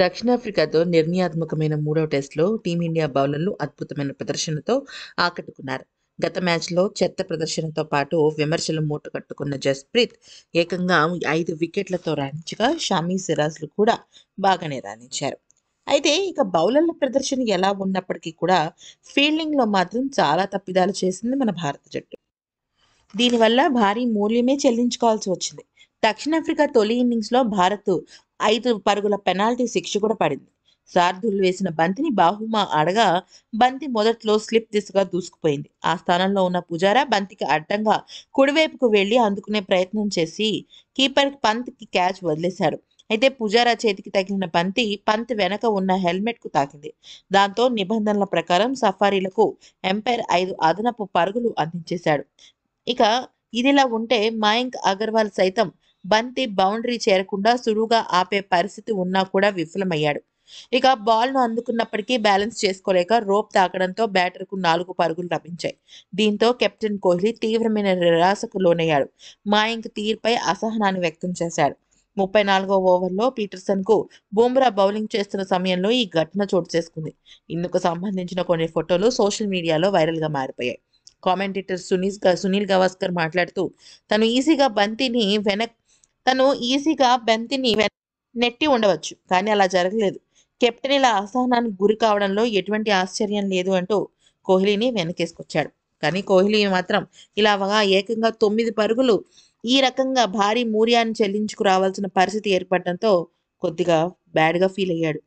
దక్షిణాఫ్రికాతో నిర్ణయాత్మకమైన మూడవ టెస్టులో టీమిండియా బౌలర్లు అద్భుతమైన ప్రదర్శనతో ఆకట్టుకున్నారు గత మ్యాచ్లో చెత్త ప్రదర్శనతో పాటు విమర్శలు మూటకట్టుకున్న జస్ప్రీత్ ఏకంగా ఐదు వికెట్లతో రాణించగా షామీ సిరాజ్లు కూడా బాగానే రాణించారు అయితే ఇక బౌలర్ల ప్రదర్శన ఎలా ఉన్నప్పటికీ కూడా ఫీల్డింగ్లో మాత్రం చాలా తప్పిదాలు చేసింది మన భారత జట్టు దీనివల్ల భారీ మూల్యమే చెల్లించుకోవాల్సి వచ్చింది దక్షిణాఫ్రికా తొలి ఇన్నింగ్స్లో భారత్ ఐదు పరుగుల పెనాల్టీ శిక్ష కూడా పడింది శార్దుల్ వేసిన బంతిని బాహుమా ఆడగా బంతి మొదట్లో స్లిప్ దిశగా దూసుకుపోయింది ఆ స్థానంలో ఉన్న పుజారా బంతికి అడ్డంగా కుడివైపుకు వెళ్లి అందుకునే ప్రయత్నం చేసి కీపర్ పంత్కి క్యాచ్ వదిలేశాడు అయితే పుజారా చేతికి తగిలిన బంతి పంత్ వెనక ఉన్న హెల్మెట్కు తాకింది దాంతో నిబంధనల ప్రకారం సఫారీలకు ఎంపైర్ ఐదు అదనపు పరుగులు అందించేశాడు ఇక ఇదిలా ఉంటే మయాంక్ అగర్వాల్ సైతం బంతి బౌండరీ చేరకుండా సులువుగా ఆపే పరిస్థితి ఉన్నా కూడా విఫలమయ్యాడు ఇక బాల్ను అందుకున్నప్పటికీ బ్యాలెన్స్ చేసుకోలేక రోప్ తాకడంతో బ్యాటర్కు నాలుగు పరుగులు లభించాయి దీంతో కెప్టెన్ కోహ్లీ తీవ్రమైన నిరాశకు లోనయ్యాడు మాయింక్ తీరుపై అసహనాన్ని వ్యక్తం చేశాడు ముప్పై నాలుగో ఓవర్లో పీటర్సన్కు బూమ్రా బౌలింగ్ చేస్తున్న సమయంలో ఈ ఘటన చోటు చేసుకుంది ఇందుకు సంబంధించిన కొన్ని ఫోటోలు సోషల్ మీడియాలో వైరల్గా మారిపోయాయి కామెంటేటర్ సునీల్ సునీల్ గవాస్కర్ మాట్లాడుతూ తను ఈజీగా బంతిని వెనక్ తను ఈజీగా బెంతిని నెట్టి ఉండవచ్చు కానీ అలా జరగలేదు కెప్టెన్ ఇలా అసహనానికి గురి కావడంలో ఎటువంటి ఆశ్చర్యం లేదు అంటూ కోహ్లీని వెనకేసుకొచ్చాడు కానీ కోహ్లీ మాత్రం ఇలాగా ఏకంగా తొమ్మిది పరుగులు ఈ రకంగా భారీ మూర్యాన్ని చెల్లించుకురావాల్సిన పరిస్థితి ఏర్పడడంతో కొద్దిగా బ్యాడ్గా ఫీల్ అయ్యాడు